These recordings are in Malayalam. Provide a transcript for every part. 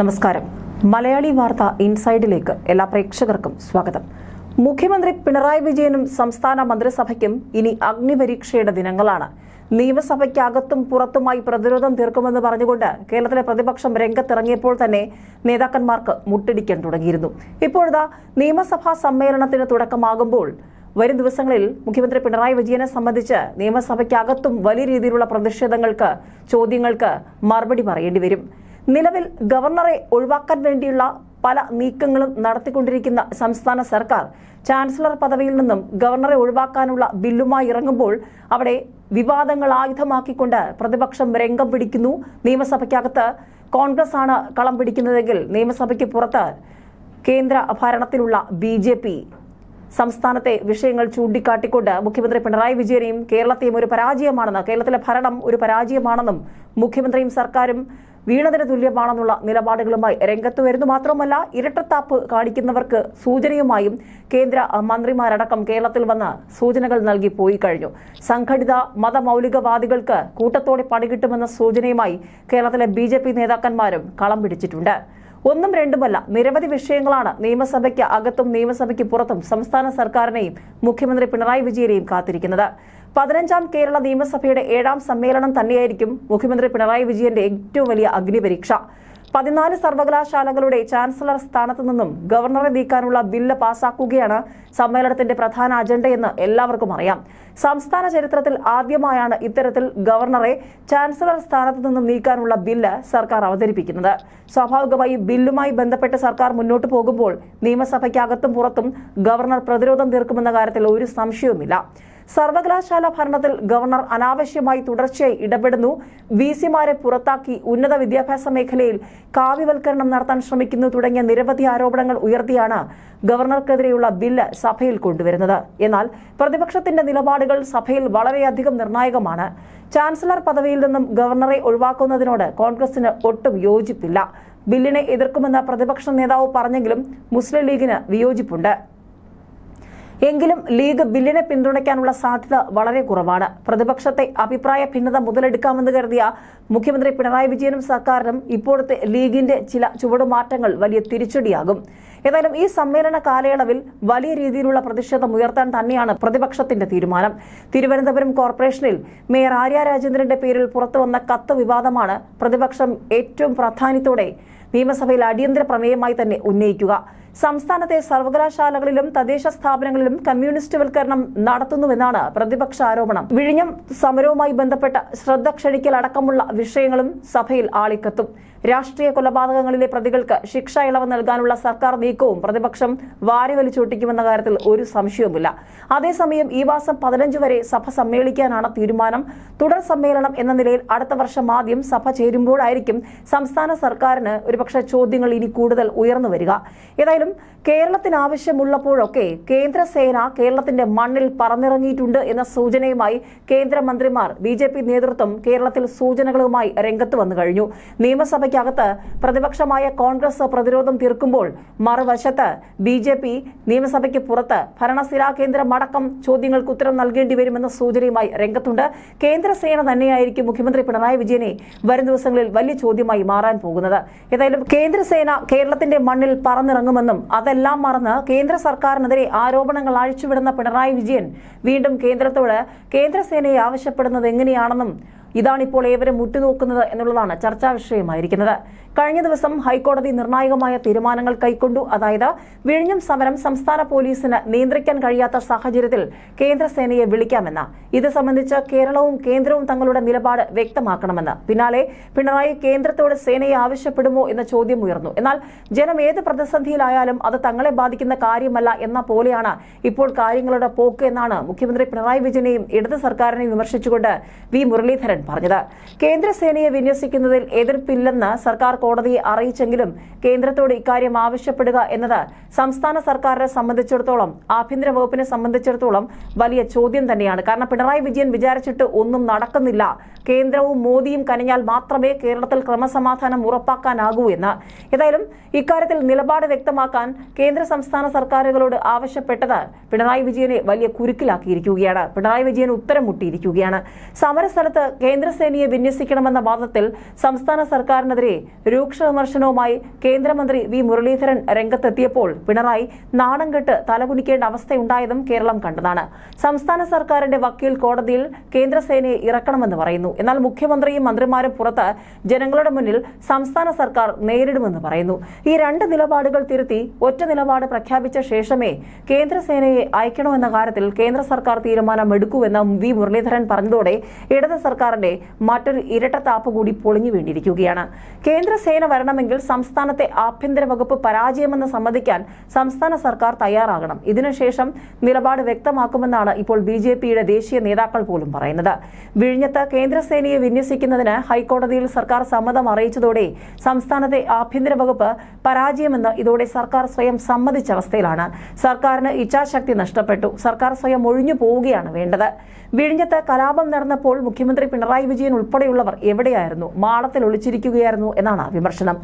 നമസ്കാരം മലയാളി വാർത്ത ഇൻസൈഡിലേക്ക് എല്ലാ പ്രേക്ഷകർക്കും സ്വാഗതം മുഖ്യമന്ത്രി പിണറായി വിജയനും സംസ്ഥാന മന്ത്രിസഭയ്ക്കും ഇനി അഗ്നിപരീക്ഷയുടെ ദിനങ്ങളാണ് നിയമസഭയ്ക്കകത്തും പുറത്തുമായി പ്രതിരോധം തീർക്കുമെന്ന് പറഞ്ഞുകൊണ്ട് കേരളത്തിലെ പ്രതിപക്ഷം രംഗത്തിറങ്ങിയപ്പോൾ തന്നെ നേതാക്കന്മാർക്ക് മുട്ടിടിക്കാൻ തുടങ്ങിയിരുന്നു ഇപ്പോഴതാ നിയമസഭാ സമ്മേളനത്തിന് തുടക്കമാകുമ്പോൾ വരും ദിവസങ്ങളിൽ മുഖ്യമന്ത്രി പിണറായി വിജയനെ സംബന്ധിച്ച് നിയമസഭയ്ക്കകത്തും വലിയ രീതിയിലുള്ള പ്രതിഷേധങ്ങൾക്ക് ചോദ്യങ്ങൾക്ക് മറുപടി പറയേണ്ടി വരും നിലവിൽ ഗവർണറെ ഒഴിവാക്കാൻ വേണ്ടിയുള്ള പല നീക്കങ്ങളും നടത്തിക്കൊണ്ടിരിക്കുന്ന സംസ്ഥാന സർക്കാർ ചാൻസലർ പദവിയിൽ നിന്നും ഗവർണറെ ഒഴിവാക്കാനുള്ള ബില്ലുമായി ഇറങ്ങുമ്പോൾ അവിടെ വിവാദങ്ങൾ ആയുധമാക്കിക്കൊണ്ട് പ്രതിപക്ഷം രംഗം പിടിക്കുന്നു നിയമസഭയ്ക്കകത്ത് കോൺഗ്രസ് ആണ് കളം പിടിക്കുന്നതെങ്കിൽ നിയമസഭയ്ക്ക് പുറത്ത് കേന്ദ്ര ഭരണത്തിലുള്ള ബി ജെ പി സംസ്ഥാനത്തെ വിഷയങ്ങൾ ചൂണ്ടിക്കാട്ടിക്കൊണ്ട് മുഖ്യമന്ത്രി പിണറായി വിജയനെയും കേരളത്തെയും ഒരു പരാജയമാണെന്ന് കേരളത്തിലെ ഭരണം ഒരു പരാജയമാണെന്നും മുഖ്യമന്ത്രിയും സർക്കാരും വീണതിന് തുല്യമാണെന്നുള്ള നിലപാടുകളുമായി രംഗത്ത് വരുന്നു മാത്രമല്ല ഇരട്ടത്താപ്പ് കാണിക്കുന്നവർക്ക് സൂചനയുമായും കേന്ദ്ര മന്ത്രിമാരടക്കം കേരളത്തിൽ വന്ന് സൂചനകൾ നൽകി പോയി കഴിഞ്ഞു സംഘടിത മതമൗലികവാദികൾക്ക് കൂട്ടത്തോടെ പണികിട്ടുമെന്ന സൂചനയുമായി കേരളത്തിലെ ബി നേതാക്കന്മാരും കളം പിടിച്ചിട്ടുണ്ട് ഒന്നും രണ്ടുമല്ല നിരവധി വിഷയങ്ങളാണ് നിയമസഭയ്ക്ക് അകത്തും നിയമസഭയ്ക്ക് പുറത്തും സംസ്ഥാന സർക്കാരിനെയും മുഖ്യമന്ത്രി പിണറായി വിജയനെയും കാത്തിരിക്കുന്നത് പതിനഞ്ചാം കേരള നിയമസഭയുടെ ഏഴാം സമ്മേളനം തന്നെയായിരിക്കും മുഖ്യമന്ത്രി പിണറായി വിജയന്റെ ഏറ്റവും വലിയ അഗ്നിപരീക്ഷ പതിനാല് സർവകലാശാലകളുടെ ചാൻസലർ സ്ഥാനത്തു നിന്നും ഗവർണറെ നീക്കാനുള്ള ബില്ല് പാസാക്കുകയാണ് സമ്മേളനത്തിന്റെ പ്രധാന അജണ്ടയെന്ന് എല്ലാവർക്കും അറിയാം സംസ്ഥാന ചരിത്രത്തിൽ ആദ്യമായാണ് ഇത്തരത്തിൽ ഗവർണറെ ചാൻസലർ സ്ഥാനത്ത് നിന്നും നീക്കാനുള്ള ബില്ല് സർക്കാർ അവതരിപ്പിക്കുന്നത് സ്വാഭാവികമായി ബില്ലുമായി ബന്ധപ്പെട്ട് സർക്കാർ മുന്നോട്ട് പോകുമ്പോൾ നിയമസഭയ്ക്കകത്തും പുറത്തും ഗവർണർ പ്രതിരോധം തീർക്കുമെന്ന കാര്യത്തിൽ ഒരു സംശയവുമില്ല സർവകലാശാല ഭരണത്തിൽ ഗവർണർ അനാവശ്യമായി തുടർച്ചയായി ഇടപെടുന്നു വി സിമാരെ പുറത്താക്കി ഉന്നത വിദ്യാഭ്യാസ മേഖലയിൽ കാവ്യവൽക്കരണം നടത്താൻ ശ്രമിക്കുന്നു തുടങ്ങിയ നിരവധി ആരോപണങ്ങൾ ഉയർത്തിയാണ് ഗവർണർക്കെതിരെയുള്ള ബില്ല് സഭയിൽ കൊണ്ടുവരുന്നത് എന്നാൽ പ്രതിപക്ഷത്തിന്റെ നിലപാടുകൾ സഭയിൽ വളരെയധികം നിർണായകമാണ് ചാൻസലർ പദവിയിൽ നിന്നും ഗവർണറെ ഒഴിവാക്കുന്നതിനോട് കോൺഗ്രസിന് ഒട്ടും യോജിപ്പില്ല ബില്ലിനെ എതിർക്കുമെന്ന് പ്രതിപക്ഷ നേതാവ് പറഞ്ഞെങ്കിലും മുസ്ലിം ലീഗിന് വിയോജിപ്പുണ്ട് എങ്കിലും ലീഗ് ബില്ലിനെ പിന്തുണയ്ക്കാനുള്ള സാധ്യത വളരെ കുറവാണ് പ്രതിപക്ഷത്തെ അഭിപ്രായ ഭിന്നത മുതലെടുക്കാമെന്ന് കരുതിയ മുഖ്യമന്ത്രി പിണറായി വിജയനും സർക്കാരിനും ഇപ്പോഴത്തെ ലീഗിന്റെ ചില ചുവടുമാറ്റങ്ങൾ വലിയ തിരിച്ചടിയാകും ഏതായാലും ഈ സമ്മേളന കാലയളവിൽ വലിയ രീതിയിലുള്ള പ്രതിഷേധം ഉയർത്താൻ തന്നെയാണ് പ്രതിപക്ഷത്തിന്റെ തീരുമാനം തിരുവനന്തപുരം കോർപ്പറേഷനിൽ മേയർ ആര്യ രാജേന്ദ്രന്റെ പേരിൽ പുറത്തുവന്ന കത്ത് വിവാദമാണ് പ്രതിപക്ഷം ഏറ്റവും പ്രാധാന്യത്തോടെ നിയമസഭയിൽ അടിയന്തര പ്രമേയമായി തന്നെ ഉന്നയിക്കുക സംസ്ഥാനത്തെ സർവകലാശാലകളിലും തദ്ദേശ സ്ഥാപനങ്ങളിലും വൽക്കരണം നടത്തുന്നുവെന്നാണ് പ്രതിപക്ഷ ആരോപണം വിഴിഞ്ഞം സമരവുമായി ബന്ധപ്പെട്ട ശ്രദ്ധ ക്ഷണിക്കൽ അടക്കമുള്ള വിഷയങ്ങളും സഭയിൽ ആളിക്കത്തും രാഷ്ട്രീയ കൊലപാതകങ്ങളിലെ പ്രതികൾക്ക് ശിക്ഷ ഇളവ് നൽകാനുള്ള സർക്കാർ നീക്കവും പ്രതിപക്ഷം വാരിവലിച്ചൊട്ടിക്കുമെന്ന കാര്യത്തിൽ ഒരു സംശയവുമില്ല അതേസമയം ഈ മാസം പതിനഞ്ച് വരെ സഭ സമ്മേളിക്കാനാണ് തീരുമാനം തുടർ സമ്മേളനം എന്ന നിലയിൽ അടുത്ത വർഷം ആദ്യം സഭ ചേരുമ്പോഴായിരിക്കും സംസ്ഥാന സർക്കാരിന് ഒരുപക്ഷെ ചോദ്യങ്ങൾ ഇനി കൂടുതൽ ഉയർന്നു വരിക ഏതായാലും എന്തായാലും കേരളത്തിനാവശ്യമുള്ളപ്പോഴൊക്കെ കേന്ദ്രസേന കേരളത്തിന്റെ മണ്ണിൽ പറന്നിറങ്ങിയിട്ടുണ്ട് എന്ന സൂചനയുമായി കേന്ദ്രമന്ത്രിമാർ ബി ജെ പി നേതൃത്വം കേരളത്തിൽ സൂചനകളുമായി രംഗത്ത് വന്നു കഴിഞ്ഞു നിയമസഭയ്ക്കകത്ത് പ്രതിപക്ഷമായ കോൺഗ്രസ് പ്രതിരോധം തീർക്കുമ്പോൾ മറുവശത്ത് ബി ജെ പി നിയമസഭയ്ക്ക് പുറത്ത് ഭരണസ്ഥിരാ കേന്ദ്രമടക്കം ചോദ്യങ്ങൾക്ക് ഉത്തരം നൽകേണ്ടി വരുമെന്ന സൂചനയുമായി രംഗത്തുണ്ട് കേന്ദ്രസേന തന്നെയായിരിക്കും മുഖ്യമന്ത്രി പിണറായി വിജയനെ വരും ദിവസങ്ങളിൽ വലിയ ചോദ്യമായി മാറാൻ പോകുന്നത് ഏതായാലും കേന്ദ്രസേന കേരളത്തിന്റെ മണ്ണിൽ പറന്നിറങ്ങുമെന്ന് നിന്നും അതെല്ലാം മറന്ന് കേന്ദ്ര സർക്കാരിനെതിരെ ആരോപണങ്ങൾ അഴിച്ചുവിടുന്ന പിണറായി വിജയൻ വീണ്ടും കേന്ദ്രത്തോട് കേന്ദ്രസേനയെ ആവശ്യപ്പെടുന്നത് എങ്ങനെയാണെന്നും ഇതാണിപ്പോൾ ഏവരും ഉറ്റുനോക്കുന്നത് എന്നുള്ളതാണ് ചർച്ചാ വിഷയമായിരിക്കുന്നത് കഴിഞ്ഞ ദിവസം ഹൈക്കോടതി നിർണായകമായ തീരുമാനങ്ങൾ കൈക്കൊണ്ടു അതായത് വിഴിഞ്ഞം സമരം സംസ്ഥാന പോലീസിന് നിയന്ത്രിക്കാൻ കഴിയാത്ത സാഹചര്യത്തിൽ കേന്ദ്രസേനയെ വിളിക്കാമെന്ന് ഇത് സംബന്ധിച്ച് കേരളവും കേന്ദ്രവും തങ്ങളുടെ നിലപാട് വ്യക്തമാക്കണമെന്ന് പിന്നാലെ പിണറായി കേന്ദ്രത്തോട് സേനയെ ആവശ്യപ്പെടുമോ എന്ന ചോദ്യം ഉയർന്നു എന്നാൽ ജനം ഏത് പ്രതിസന്ധിയിലായാലും അത് തങ്ങളെ ബാധിക്കുന്ന കാര്യമല്ല എന്ന പോലെയാണ് ഇപ്പോൾ കാര്യങ്ങളുടെ പോക്ക് എന്നാണ് മുഖ്യമന്ത്രി പിണറായി വിജയനെയും ഇടത് സർക്കാരിനെയും വിമർശിച്ചുകൊണ്ട് വി മുരളീധരൻ പറഞ്ഞത് കേന്ദ്രസേനയെ വിന്യസിക്കുന്നതിൽ എതിർപ്പില്ലെന്ന് സർക്കാർ കോടതിയെ അറിയിച്ചെങ്കിലും കേന്ദ്രത്തോട് ഇക്കാര്യം ആവശ്യപ്പെടുക എന്നത് സംസ്ഥാന സർക്കാരിനെ സംബന്ധിച്ചിടത്തോളം ആഭ്യന്തര വകുപ്പിനെ സംബന്ധിച്ചിടത്തോളം വലിയ ചോദ്യം തന്നെയാണ് കാരണം പിണറായി വിജയൻ വിചാരിച്ചിട്ട് ഒന്നും നടക്കുന്നില്ല കേന്ദ്രവും മോദിയും കനിഞ്ഞാൽ മാത്രമേ കേരളത്തിൽ ക്രമസമാധാനം ഉറപ്പാക്കാനാകൂ എന്ന് ഏതായാലും ഇക്കാര്യത്തിൽ നിലപാട് വ്യക്തമാക്കാൻ കേന്ദ്ര സംസ്ഥാന സർക്കാരുകളോട് ആവശ്യപ്പെട്ടത് പിണറായി വിജയനെ വലിയ കുരുക്കിലാക്കിയിരിക്കുകയാണ് പിണറായി വിജയൻ ഉത്തരം മുട്ടിയിരിക്കുകയാണ് സമരസ്ഥലത്ത് കെ കേന്ദ്രസേനയെ വിന്യസിക്കണമെന്ന വാദത്തിൽ സംസ്ഥാന സർക്കാരിനെതിരെ രൂക്ഷ വിമർശനവുമായി കേന്ദ്രമന്ത്രി വി മുരളീധരൻ രംഗത്തെത്തിയപ്പോൾ പിണറായി നാണം കെട്ട് തലകുനിക്കേണ്ട അവസ്ഥയുണ്ടായതും കേരളം കണ്ടതാണ് സംസ്ഥാന സർക്കാരിന്റെ വക്കീൽ കോടതിയിൽ കേന്ദ്രസേനയെ ഇറക്കണമെന്ന് പറയുന്നു എന്നാൽ മുഖ്യമന്ത്രിയും മന്ത്രിമാരും പുറത്ത് ജനങ്ങളുടെ മുന്നിൽ സംസ്ഥാന സർക്കാർ നേരിടുമെന്ന് പറയുന്നു ഈ രണ്ട് നിലപാടുകൾ തിരുത്തി ഒറ്റ നിലപാട് പ്രഖ്യാപിച്ച ശേഷമേ കേന്ദ്രസേനയെ അയക്കണമെന്ന കാര്യത്തിൽ കേന്ദ്ര സർക്കാർ തീരുമാനമെടുക്കൂവെന്ന് വി മുരളീധരൻ പറഞ്ഞതോടെ ഇടത് സർക്കാരിന് സർക്കാരിന്റെ മറ്റൊരു ഇരട്ടത്താപ്പ് കൂടി പൊളിഞ്ഞു വീണ്ടിരിക്കുകയാണ് കേന്ദ്ര സേന വരണമെങ്കിൽ സംസ്ഥാനത്തെ ആഭ്യന്തര വകുപ്പ് പരാജയമെന്ന് സമ്മതിക്കാൻ സംസ്ഥാന സർക്കാർ തയ്യാറാകണം ഇതിനുശേഷം നിലപാട് വ്യക്തമാക്കുമെന്നാണ് ഇപ്പോൾ ബി ജെ പിയുടെ ദേശീയ നേതാക്കൾ പോലും പറയുന്നത് വിഴിഞ്ഞത്ത് കേന്ദ്രസേനയെ വിന്യസിക്കുന്നതിന് ഹൈക്കോടതിയിൽ സർക്കാർ സമ്മതം അറിയിച്ചതോടെ സംസ്ഥാനത്തെ ആഭ്യന്തര വകുപ്പ് പരാജയമെന്ന് ഇതോടെ സർക്കാർ സ്വയം സമ്മതിച്ച അവസ്ഥയിലാണ് സർക്കാരിന് ഇച്ഛാശക്തി നഷ്ടപ്പെട്ടു സർക്കാർ സ്വയം ഒഴിഞ്ഞു പോവുകയാണ് വേണ്ടത് വിഴിഞ്ഞത്ത് കലാപം നടന്നപ്പോൾ മുഖ്യമന്ത്രി പിണറായി പിണറായി വിജയൻ ഉൾപ്പെടെയുള്ളവർ എവിടെയായിരുന്നു മാളത്തിൽ ഒളിച്ചിരിക്കുകയായിരുന്നു എന്നാണ് വിമർശനം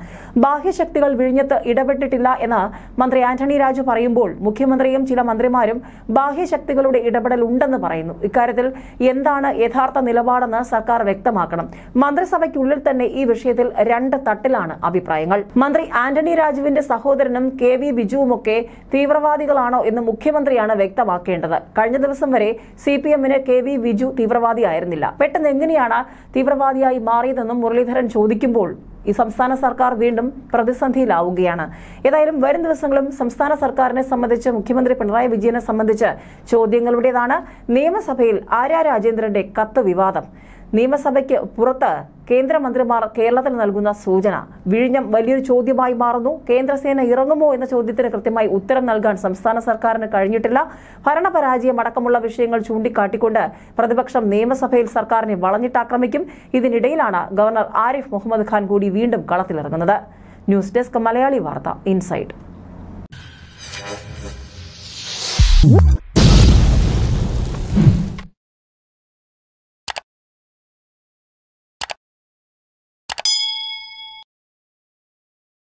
ബാഹ്യശക്തികൾ വിഴിഞ്ഞത്ത് ഇടപെട്ടിട്ടില്ല എന്ന് മന്ത്രി ആന്റണി രാജു പറയുമ്പോൾ മുഖ്യമന്ത്രിയും ചില മന്ത്രിമാരും ബാഹ്യശക്തികളുടെ ഇടപെടൽ ഉണ്ടെന്ന് പറയുന്നു ഇക്കാര്യത്തിൽ എന്താണ് യഥാർത്ഥ നിലപാടെന്ന് സർക്കാർ വ്യക്തമാക്കണം മന്ത്രിസഭയ്ക്കുള്ളിൽ തന്നെ ഈ വിഷയത്തിൽ രണ്ട് തട്ടിലാണ് അഭിപ്രായങ്ങൾ മന്ത്രി ആന്റണി രാജുവിന്റെ സഹോദരനും കെ വി ബിജുവുമൊക്കെ തീവ്രവാദികളാണോ എന്ന് മുഖ്യമന്ത്രിയാണ് വ്യക്തമാക്കേണ്ടത് കഴിഞ്ഞ ദിവസം വരെ സി പി എമ്മിന് കെ വി ബിജു തീവ്രവാദിയായിരുന്നില്ല പെട്ടെന്ന് എങ്ങനെയാണ് എങ്ങനെയാണ് തീവ്രവാദിയായി മാറിയതെന്നും മുരളീധരൻ ചോദിക്കുമ്പോൾ ഈ സംസ്ഥാന സർക്കാർ വീണ്ടും പ്രതിസന്ധിയിലാവുകയാണ് ഏതായാലും വരും ദിവസങ്ങളും സംസ്ഥാന സർക്കാരിനെ സംബന്ധിച്ച് മുഖ്യമന്ത്രി പിണറായി വിജയനെ സംബന്ധിച്ച് ചോദ്യങ്ങളുടേതാണ് നിയമസഭയിൽ ആര്യ രാജേന്ദ്രന്റെ കത്ത് വിവാദം നിയമസഭയ്ക്ക് പുറത്ത് കേന്ദ്രമന്ത്രിമാർ കേരളത്തിൽ നൽകുന്ന സൂചന വിഴിഞ്ഞം വലിയൊരു ചോദ്യമായി മാറുന്നു കേന്ദ്രസേന ഇറങ്ങുമോ എന്ന ചോദ്യത്തിന് കൃത്യമായി ഉത്തരം നൽകാൻ സംസ്ഥാന സർക്കാരിന് കഴിഞ്ഞിട്ടില്ല ഭരണപരാജയം അടക്കമുള്ള വിഷയങ്ങൾ ചൂണ്ടിക്കാട്ടിക്കൊണ്ട് പ്രതിപക്ഷം നിയമസഭയിൽ സർക്കാരിനെ വളഞ്ഞിട്ടാക്രമിക്കും ഇതിനിടയിലാണ് ഗവർണർ ആരിഫ് മുഹമ്മദ് ഖാൻ കൂടി വീണ്ടും കളത്തിലിറങ്ങുന്നത് ന്യൂസ് ഡെസ്ക് മലയാളി വാർത്ത ഇൻസൈറ്റ്